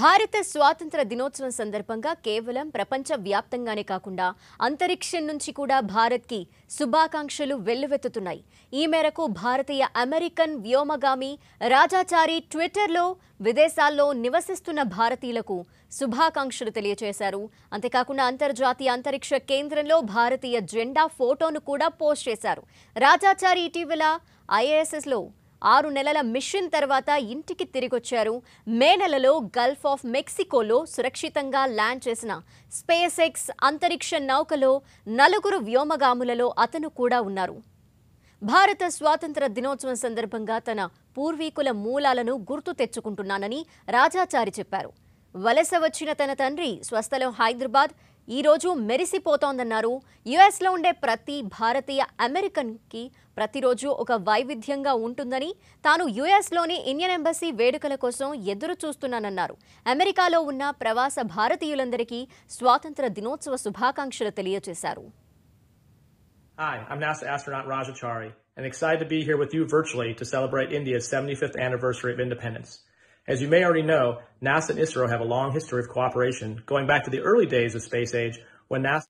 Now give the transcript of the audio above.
భారత స్వాతంత్ర దినోత్సవం సందర్భంగా కేవలం ప్రపంచ వ్యాప్తంగానే కాకుండా అంతరిక్షం నుంచి కూడా భారత్కి శుభాకాంక్షలు వెల్లువెత్తుతున్నాయి ఈ మేరకు భారతీయ అమెరికన్ వ్యోమగామి రాజాచారి ట్విట్టర్లో విదేశాల్లో నివసిస్తున్న భారతీయులకు శుభాకాంక్షలు తెలియచేశారు అంతేకాకుండా అంతర్జాతీయ అంతరిక్ష కేంద్రంలో భారతీయ జెండా ఫోటోను కూడా పోస్ట్ చేశారు రాజాచారి ఇటీవల ఐఏఎస్ఎస్లో ఆరు నెలల మిషన్ తర్వాత ఇంటికి తిరిగొచ్చారు మే నెలలో గల్ఫ్ ఆఫ్ మెక్సికోలో సురక్షితంగా ల్యాండ్ చేసిన స్పేస్ ఎక్స్ అంతరిక్ష నౌకలో నలుగురు వ్యోమగాములలో అతను కూడా ఉన్నారు భారత స్వాతంత్ర దినోత్సవం సందర్భంగా తన పూర్వీకుల మూలాలను గుర్తు తెచ్చుకుంటున్నానని రాజాచారి చెప్పారు వలస వచ్చిన తన తండ్రి స్వస్థలం హైదరాబాద్ ఈరోజు మెరిసిపోతోందన్నారు యుఎస్లో ఉండే ప్రతి భారతీయ అమెరికన్కి ప్రతిరోజు ఒక వైవిధ్యంగా ఉంటుందని తాను యుఎస్లోని ఇండియన్ ఎంబసీ వేడుకల కోసం ఎదురు చూస్తున్నానన్నారు అమెరికాలో ఉన్న ప్రవాస భారతీయులందరికీ స్వాతంత్ర దినోత్సవ శుభాకాంక్షలు తెలియజేశారు Hi, I'm NASA astronaut and excited to be here with you virtually to celebrate India's 75th anniversary of independence. As you may already know, NASA and ISRO have a long history of cooperation going back to the early days of space age when NASA